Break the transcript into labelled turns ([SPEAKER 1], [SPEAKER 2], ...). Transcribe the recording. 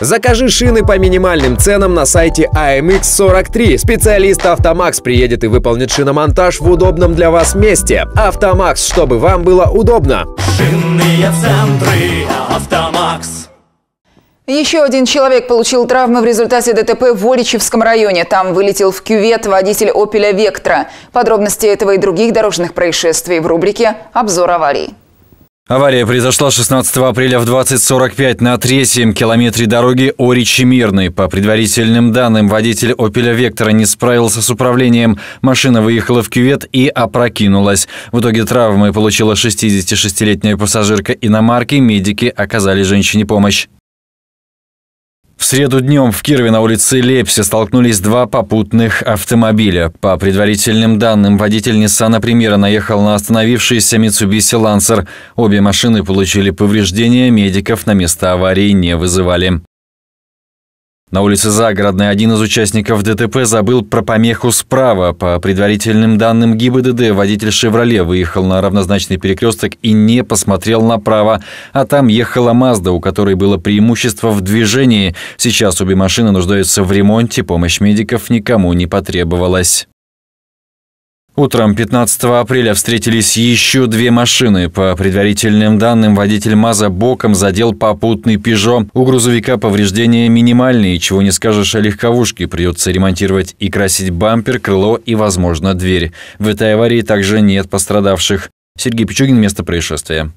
[SPEAKER 1] Закажи шины по минимальным ценам на сайте AMX43. А Специалист Автомакс приедет и выполнит шиномонтаж в удобном для вас месте. Автомакс, чтобы вам было удобно. Шинные центры Автомакс.
[SPEAKER 2] Еще один человек получил травмы в результате ДТП в Оричевском районе. Там вылетел в кювет водитель «Опеля Вектора». Подробности этого и других дорожных происшествий в рубрике «Обзор аварий».
[SPEAKER 1] Авария произошла 16 апреля в 20.45 на третьем километре дороги Оричи-Мирный. По предварительным данным, водитель «Опеля Вектора» не справился с управлением. Машина выехала в кювет и опрокинулась. В итоге травмы получила 66-летняя пассажирка иномарки. Медики оказали женщине помощь. В среду днем в Кирове на улице Лепси столкнулись два попутных автомобиля. По предварительным данным, водитель Ниссана Примера наехал на остановившийся Mitsubishi Lancer. Обе машины получили повреждения, медиков на место аварии не вызывали. На улице Загородной один из участников ДТП забыл про помеху справа. По предварительным данным ГИБДД, водитель «Шевроле» выехал на равнозначный перекресток и не посмотрел направо, а там ехала «Мазда», у которой было преимущество в движении. Сейчас обе машины нуждаются в ремонте, помощь медиков никому не потребовалась. Утром 15 апреля встретились еще две машины. По предварительным данным, водитель МАЗа боком задел попутный «Пежо». У грузовика повреждения минимальные, чего не скажешь о легковушке. Придется ремонтировать и красить бампер, крыло и, возможно, дверь. В этой аварии также нет пострадавших. Сергей Пичугин, место происшествия.